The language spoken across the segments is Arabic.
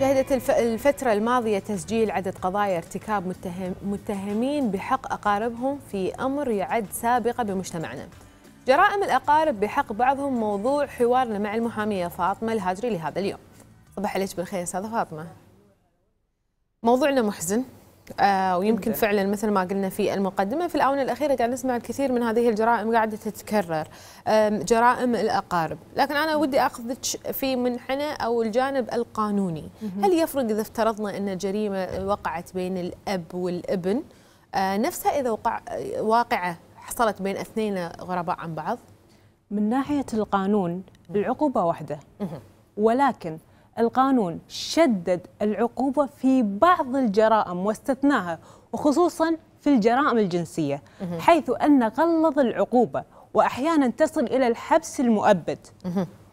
شهدت الفترة الماضية تسجيل عدد قضايا ارتكاب متهم متهمين بحق أقاربهم في أمر يعد سابقة بمجتمعنا جرائم الأقارب بحق بعضهم موضوع حوارنا مع المحامية فاطمة الهاجري لهذا اليوم صباح عليك بالخير أستاذة فاطمة موضوعنا محزن آه ويمكن ده. فعلا مثل ما قلنا في المقدمه في الاونه الاخيره قاعد نسمع الكثير من هذه الجرائم قاعده تتكرر جرائم الاقارب لكن انا ودي اخذك في منحنى او الجانب القانوني هل يفرق اذا افترضنا ان الجريمه وقعت بين الاب والابن آه نفسها اذا وقع واقعه حصلت بين اثنين غرباء عن بعض من ناحيه القانون العقوبه واحده ولكن القانون شدد العقوبة في بعض الجرائم واستثناها وخصوصا في الجرائم الجنسية حيث أن غلظ العقوبة وأحيانا تصل إلى الحبس المؤبد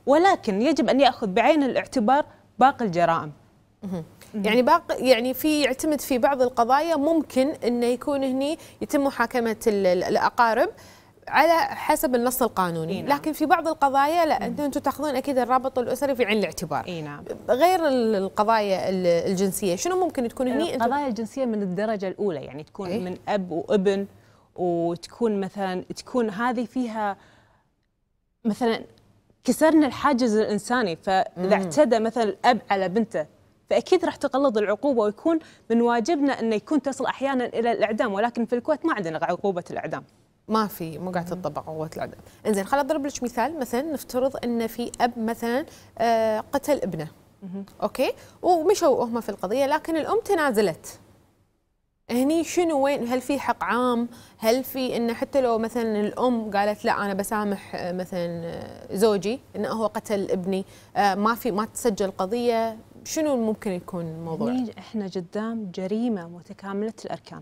ولكن يجب أن يأخذ بعين الاعتبار باقي الجرائم يعني باقي يعني في يعتمد في بعض القضايا ممكن انه يكون هني يتم محاكمه الاقارب على حسب النص القانوني إينا. نعم. لكن في بعض القضايا لا انتم تاخذون اكيد الرابط الاسري في عين الاعتبار إينا. نعم. غير القضايا الجنسيه شنو ممكن تكون هني القضايا الجنسيه من الدرجه الاولى يعني تكون إيه؟ من اب وابن وتكون مثلا تكون هذه فيها مثلا كسرنا الحاجز الانساني فاذا اعتدى مثلا الاب على بنته فاكيد راح تقلض العقوبه ويكون من واجبنا انه يكون تصل احيانا الى الاعدام ولكن في الكويت ما عندنا عقوبه الاعدام ما في مو قاعد تطبق قوه العدل انزين خل اضرب لك مثال مثلا نفترض ان في اب مثلا آه، قتل ابنه اوكي ومشوا هم في القضيه لكن الام تنازلت هني شنو وين هل في حق عام هل في ان حتى لو مثلا الام قالت لا انا بسامح آه، مثلا آه، زوجي انه هو قتل ابني ما في ما تسجل قضيه شنو ممكن يكون الموضوع؟ يعني احنا قدام جريمه متكامله الاركان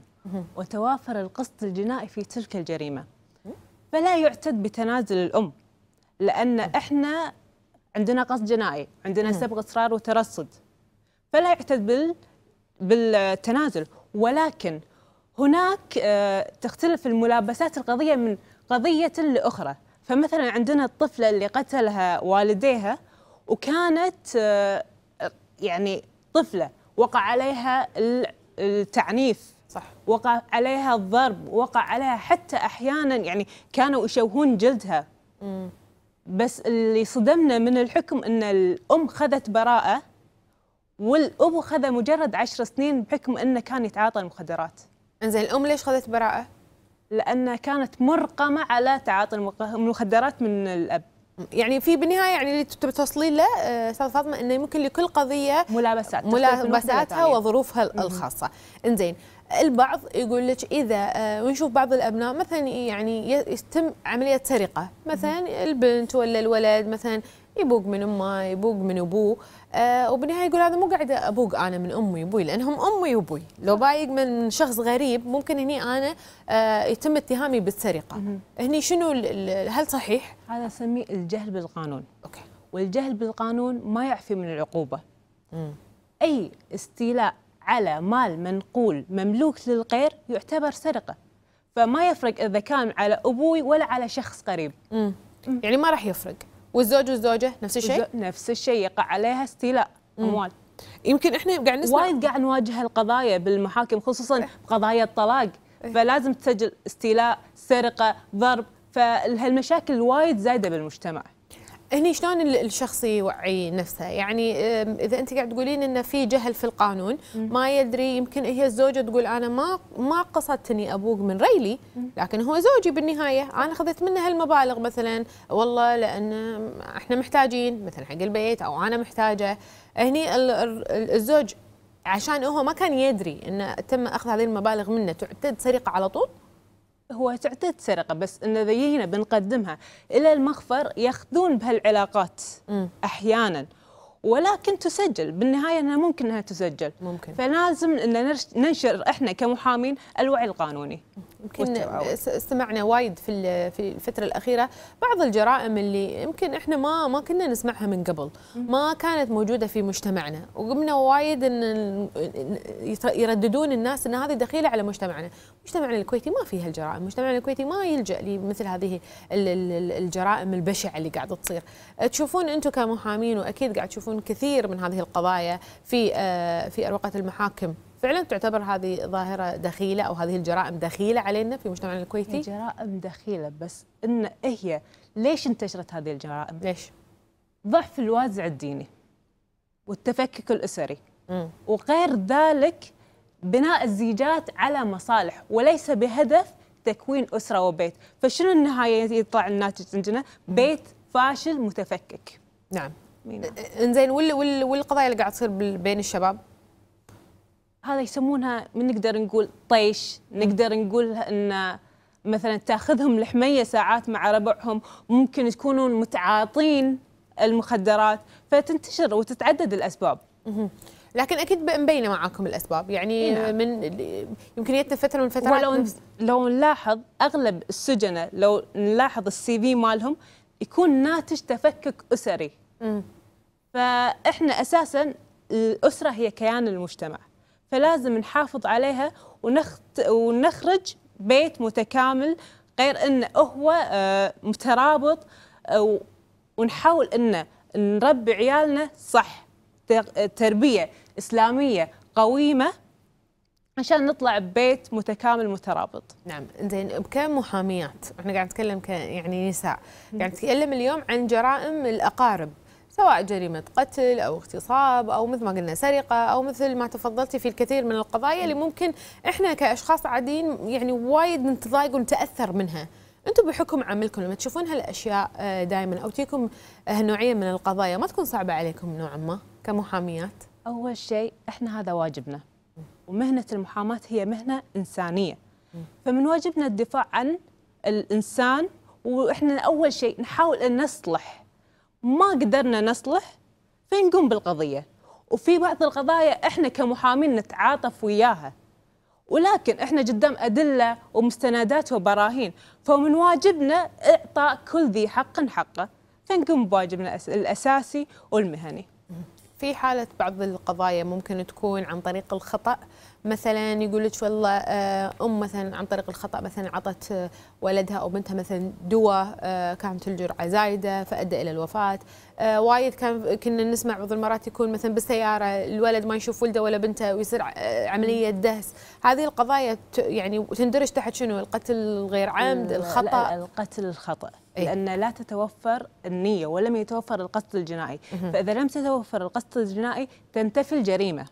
وتوافر القصد الجنائي في تلك الجريمه فلا يعتد بتنازل الام لان احنا عندنا قصد جنائي، عندنا سبق اصرار وترصد فلا يعتد بال بالتنازل ولكن هناك آه، تختلف الملابسات القضيه من قضيه لاخرى، فمثلا عندنا الطفله اللي قتلها والديها وكانت آه، يعني طفله وقع عليها التعنيف صح وقع عليها الضرب وقع عليها حتى احيانا يعني كانوا يشوهون جلدها مم. بس اللي صدمنا من الحكم ان الام خذت براءه والابو خذ مجرد عشر سنين بحكم انه كان يتعاطى المخدرات انزين الام ليش خذت براءه لانها كانت مرقمه على تعاطي المخدرات من الاب يعني في بالنهايه يعني اللي توصلين له آه، استاذه فاطمه انه ممكن لكل قضيه ملابسات ملابساتها وظروفها الخاصه انزين البعض يقول لك اذا آه، ونشوف بعض الابناء مثلا يعني يتم عمليه سرقه مثلا البنت ولا الولد مثلا يبوق من امه يبوق من ابوه آه وبالنهايه يقول هذا مو قاعد ابوق انا من امي وابوي لانهم امي وابوي لو بايق من شخص غريب ممكن هني انا آه يتم اتهامي بالسرقه هني شنو هل صحيح هذا اسميه الجهل بالقانون اوكي والجهل بالقانون ما يعفي من العقوبه مم. اي استيلاء على مال منقول مملوك للغير يعتبر سرقه فما يفرق اذا كان على ابوي ولا على شخص قريب مم. مم. يعني ما راح يفرق والزوج والزوجه نفس الشيء نفس الشيء يقع عليها استيلاء اموال يمكن احنا قاعد نسمع وايد قاعد نواجه هالقضايا بالمحاكم خصوصا إيه. قضايا الطلاق إيه. فلازم تسجل استيلاء سرقه ضرب فهالمشاكل وايد زايده بالمجتمع هني شلون الشخص يوعي نفسه يعني اذا انت قاعد تقولين انه في جهل في القانون ما يدري يمكن هي الزوجه تقول انا ما ما قصدت اني ابوق من ريلي لكن هو زوجي بالنهايه انا اخذت منه هالمبالغ مثلا والله لان احنا محتاجين مثلا حق البيت او انا محتاجه هني الزوج عشان هو ما كان يدري انه تم اخذ هذه المبالغ منه تعتد سرقه على طول هو تعتد سرقة بس إن ذيينا بنقدمها إلى المخفر يأخذون بهالعلاقات أحيانا ولكن تسجل بالنهاية أنها ممكن أنها تسجل ممكن. فلازم أن ننشر إحنا كمحامين الوعي القانوني يمكن استمعنا وايد في في الفتره الاخيره بعض الجرائم اللي يمكن احنا ما ما كنا نسمعها من قبل ما كانت موجوده في مجتمعنا وقمنا وايد ان يرددون الناس ان هذه دخيله على مجتمعنا مجتمعنا الكويتي ما فيه الجرائم مجتمعنا الكويتي ما يلجا لمثل هذه الجرائم البشعه اللي قاعده تصير تشوفون انتم كمحامين واكيد قاعد تشوفون كثير من هذه القضايا في آه، في اروقه المحاكم فعلا تعتبر هذه ظاهره دخيله او هذه الجرائم دخيله علينا في مجتمعنا الكويتي؟ جرائم دخيله بس ان هي ليش انتشرت هذه الجرائم؟ ليش؟ ضعف الوازع الديني والتفكك الاسري م. وغير ذلك بناء الزيجات على مصالح وليس بهدف تكوين اسره وبيت، فشنو النهايه يطلع الناتج عندنا؟ بيت فاشل متفكك. نعم. انزين وال وال والقضايا اللي قاعد تصير بين الشباب هذا يسمونها نقدر نقول طيش نقدر نقول ان مثلا تاخذهم لحميه ساعات مع ربعهم ممكن يكونون متعاطين المخدرات فتنتشر وتتعدد الاسباب لكن اكيد مبينه معاكم الاسباب يعني نعم. من يمكن يتفتر فتره من فترات ولو لو نلاحظ اغلب السجناء لو نلاحظ السي في مالهم يكون ناتج تفكك اسري م. فاحنا اساسا الاسره هي كيان المجتمع فلازم نحافظ عليها ونخت ونخرج بيت متكامل غير انه هو آه، مترابط آه، ونحاول انه نربي عيالنا صح تربيه اسلاميه قويمه عشان نطلع ببيت متكامل مترابط. نعم، زين بكم محاميات؟ احنا قاعد نتكلم ك يعني نساء، قاعد نتكلم اليوم عن جرائم الاقارب سواء جريمة قتل أو اغتصاب أو مثل ما قلنا سرقة أو مثل ما تفضلتي في الكثير من القضايا اللي ممكن إحنا كأشخاص عاديين يعني وايد نتضايق ونتأثر منها انتم بحكم عملكم لما تشوفون هالاشياء آه، دائما او تجيكم هالنوعيه من القضايا ما تكون صعبه عليكم نوعا ما كمحاميات؟ اول شيء احنا هذا واجبنا ومهنه المحاماه هي مهنه انسانيه فمن واجبنا الدفاع عن الانسان واحنا اول شيء نحاول ان نصلح ما قدرنا نصلح فنقوم بالقضيه وفي بعض القضايا احنا كمحامين نتعاطف وياها ولكن احنا قدام ادله ومستندات وبراهين فمن واجبنا اعطاء كل ذي حق حقه فنقوم بواجبنا الاساسي والمهني في حاله بعض القضايا ممكن تكون عن طريق الخطا مثلا يقول لك والله آه، ام مثلا عن طريق الخطا مثلا عطت آه، ولدها او بنتها مثلا دواء آه، كانت الجرعه زايده فادى الى الوفاه وايد كان كنا نسمع بعض المرات يكون مثلا بالسياره الولد ما يشوف ولده ولا بنته ويصير عمليه دهس هذه القضايا يعني تندرج تحت شنو القتل الغير عمد الخطا القتل الخطا إيه؟ لأن لا تتوفر النية ولم يتوفر القصد الجنائي فإذا لم تتوفر القصد الجنائي تنتفي الجريمة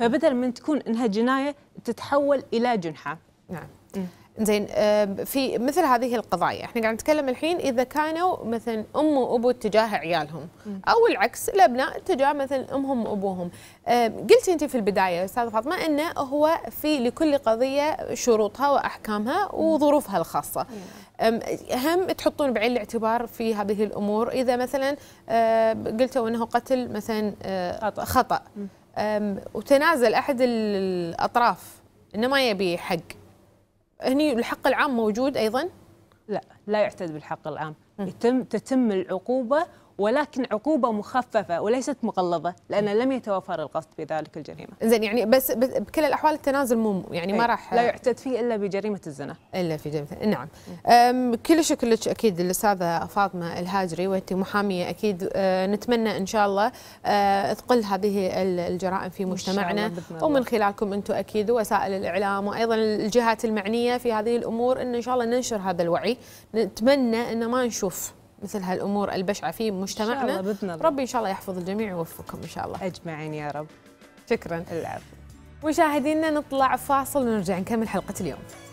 فبدل من تكون انها جنايه تتحول الى جنحه نعم زين في مثل هذه القضايا احنا قاعد نتكلم الحين اذا كانوا مثلا ام وابو تجاه عيالهم او العكس الابناء تجاه مثلا امهم وابوهم قلت انت في البدايه استاذه فاطمه انه هو في لكل قضيه شروطها واحكامها وظروفها الخاصه هم تحطون بعين الاعتبار في هذه الامور اذا مثلا قلتوا انه قتل مثلا آه، خطا وتنازل احد الاطراف انه ما يبي حق هني الحق العام موجود ايضا لا لا يعتد بالحق العام يتم تتم العقوبه ولكن عقوبه مخففه وليست مغلظه لان لم يتوفر القصد في ذلك الجريمه. زين يعني بس بكل الاحوال التنازل مو يعني ما إيه، راح لا يعتد فيه الا بجريمه الزنا. الا في جريمه نعم. كل شكر لك اكيد الاستاذه فاطمه الهاجري وانت محاميه اكيد أه، نتمنى ان شاء الله أه، تقل هذه الجرائم في مجتمعنا ومن خلالكم انتم اكيد وسائل الاعلام وايضا الجهات المعنيه في هذه الامور ان ان شاء الله ننشر هذا الوعي نتمنى ان ما نشوف مثل هالامور البشعه في مجتمعنا ربي ان شاء الله يحفظ الجميع ويوفقكم ان شاء الله اجمعين يا رب شكرا العفو مشاهدينا نطلع فاصل ونرجع نكمل حلقه اليوم